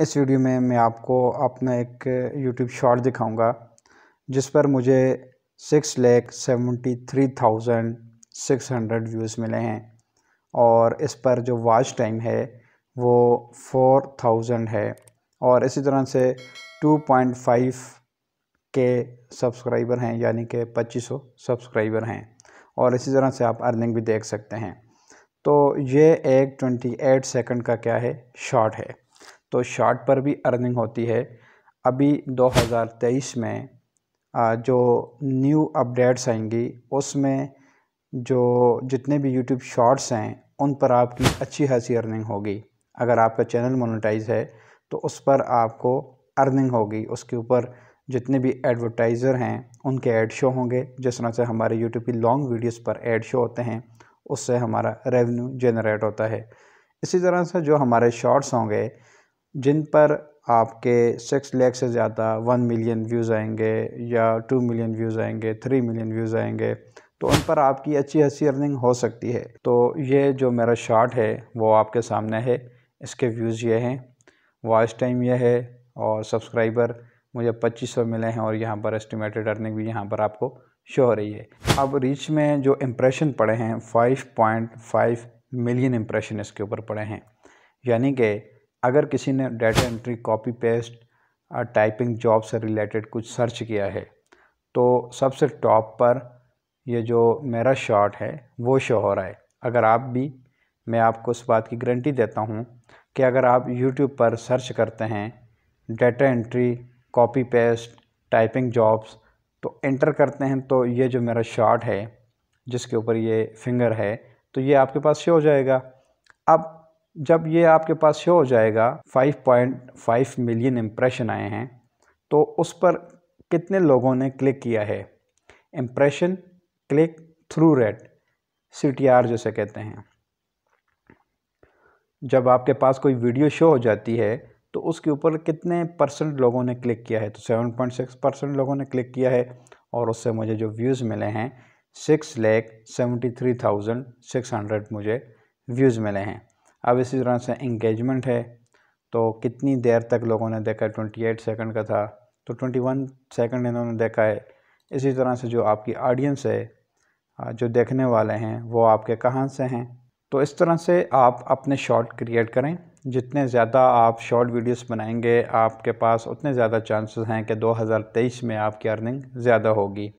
इस वीडियो में मैं आपको अपना एक यूट्यूब शॉर्ट दिखाऊंगा जिस पर मुझे six lakh seventy three thousand six hundred views मिले हैं और इस पर जो वॉच टाइम है वो फोर थाउजेंड है और इसी तरह से टू पॉइंट फाइव के सब्सक्राइबर हैं यानी कि पच्चीस सौ सब्सक्राइबर हैं और इसी तरह से आप अर्निंग भी देख सकते हैं तो ये एक ट्वेंटी एट सेकेंड का क्या है शॉर्ट है तो शॉर्ट पर भी अर्निंग होती है अभी 2023 में जो न्यू अपडेट्स आएंगी उसमें जो जितने भी यूट्यूब शॉर्ट्स हैं उन पर आपकी अच्छी खासी अर्निंग होगी अगर आपका चैनल मोनेटाइज है तो उस पर आपको अर्निंग होगी उसके ऊपर जितने भी एडवर्टाइज़र हैं उनके एड शो होंगे जिस तरह से हमारे यूट्यूब की लॉन्ग वीडियोस पर एड शो होते हैं उससे हमारा रेवेन्यू जनरेट होता है इसी तरह से जो हमारे शॉर्ट्स होंगे जिन पर आपके सिक्स लैख से ज़्यादा वन मिलियन व्यूज़ आएंगे या टू मिलियन व्यूज़ आएंगे थ्री मिलियन व्यूज़ आएंगे तो उन पर आपकी अच्छी अच्छी अर्निंग हो सकती है तो ये जो मेरा शॉट है वो आपके सामने है इसके व्यूज़ ये हैं वॉइस टाइम ये है और सब्सक्राइबर मुझे 2500 मिले हैं और यहाँ पर एस्टिमेटेड अर्निंग भी यहाँ पर आपको शो हो रही है अब रीच में जो इम्प्रेशन पड़े हैं 5.5 मिलियन इम्प्रेशन इसके ऊपर पड़े हैं यानी कि अगर किसी ने डाटा एंट्री कॉपी पेस्ट और टाइपिंग जॉब से रिलेटेड कुछ सर्च किया है तो सबसे टॉप पर ये जो मेरा शॉट है वो शो हो रहा है अगर आप भी मैं आपको इस बात की गारंटी देता हूँ कि अगर आप यूट्यूब पर सर्च करते हैं data entry copy paste typing jobs तो एंटर करते हैं तो ये जो मेरा शॉट है जिसके ऊपर ये फिंगर है तो ये आपके पास शो हो जाएगा अब जब ये आपके पास शो हो जाएगा 5.5 मिलियन इम्प्रेशन आए हैं तो उस पर कितने लोगों ने क्लिक किया है इम्प्रेशन क्लिक थ्रू रेट सी जिसे कहते हैं जब आपके पास कोई वीडियो शो हो जाती है तो उसके ऊपर कितने परसेंट लोगों ने क्लिक किया है तो 7.6 परसेंट लोगों ने क्लिक किया है और उससे मुझे जो व्यूज़ मिले हैं six lakh seventy three thousand six hundred मुझे व्यूज़ मिले हैं अब इसी तरह से इंगेजमेंट है तो कितनी देर तक लोगों ने देखा ट्वेंटी एट सेकेंड का था तो ट्वेंटी वन सेकेंड इन्होंने देखा है इसी तरह से जो आपकी ऑडियंस है जो देखने वाले हैं वो आपके कहाँ से हैं तो इस तरह से आप अपने शॉर्ट क्रिएट करें जितने ज़्यादा आप शॉर्ट वीडियोस बनाएंगे आपके पास उतने ज़्यादा चांसेस हैं कि 2023 में आपकी अर्निंग ज़्यादा होगी